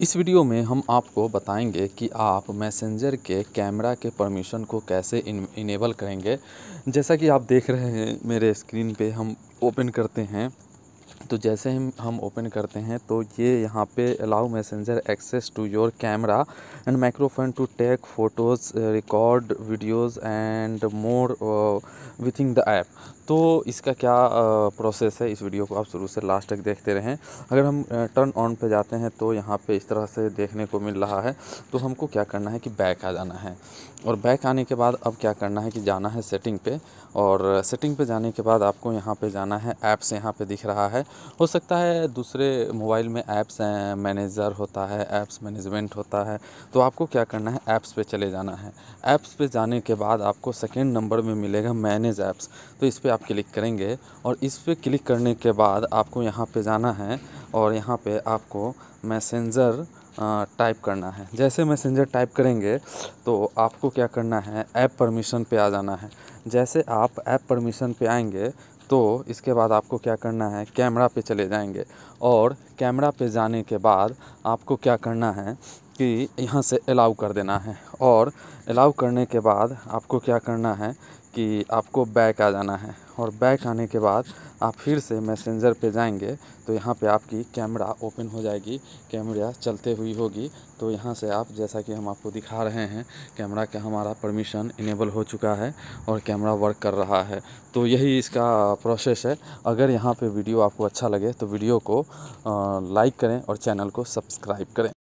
इस वीडियो में हम आपको बताएंगे कि आप मैसेंजर के कैमरा के परमिशन को कैसे इनेबल करेंगे जैसा कि आप देख रहे हैं मेरे स्क्रीन पे हम ओपन करते हैं तो जैसे ही हम ओपन करते हैं तो ये यहाँ पे allow messenger access to your camera and microphone to take photos record videos and more within the app तो इसका क्या प्रोसेस uh, है इस वीडियो को आप शुरू से लास्ट तक देखते रहें अगर हम टर्न uh, ऑन पे जाते हैं तो यहाँ पे इस तरह से देखने को मिल रहा है तो हमको क्या करना है कि बैक आ जाना है और बैक आने के बाद अब क्या करना है कि जाना है सेटिंग पे और सेटिंग पे जाने के बाद आपको यहाँ पे जाना है ऐप्स यहाँ पे दिख रहा है हो सकता है दूसरे मोबाइल में ऐप्स हैं मैनेजर होता है ऐप्स मैनेजमेंट होता है तो आपको क्या करना है ऐप्स पे चले जाना है ऐप्स पे जाने के बाद आपको सेकेंड नंबर में मिलेगा मैनेज ऐप्स तो इस पर आप क्लिक करेंगे और इस पर क्लिक करने के बाद आपको यहाँ पर जाना है और यहाँ पर आपको मैसेंजर टाइप करना है जैसे मैसेंजर टाइप करेंगे तो आपको क्या करना है ऐप परमिशन पे आ जाना है जैसे आप ऐप परमिशन पे आएंगे तो इसके बाद आपको क्या करना है कैमरा पे चले जाएंगे और कैमरा पे जाने के बाद आपको क्या करना है कि यहाँ से अलाउ कर देना है और अलाउ करने के बाद आपको क्या करना है कि आपको बैक आ जाना है और बैक आने के बाद आप फिर से मैसेंजर पे जाएंगे तो यहाँ पे आपकी कैमरा ओपन हो जाएगी कैमरा चलते हुई होगी तो यहाँ से आप जैसा कि हम आपको दिखा रहे हैं कैमरा का हमारा परमिशन इनेबल हो चुका है और कैमरा वर्क कर रहा है तो यही इसका प्रोसेस है अगर यहाँ पे वीडियो आपको अच्छा लगे तो वीडियो को लाइक करें और चैनल को सब्सक्राइब करें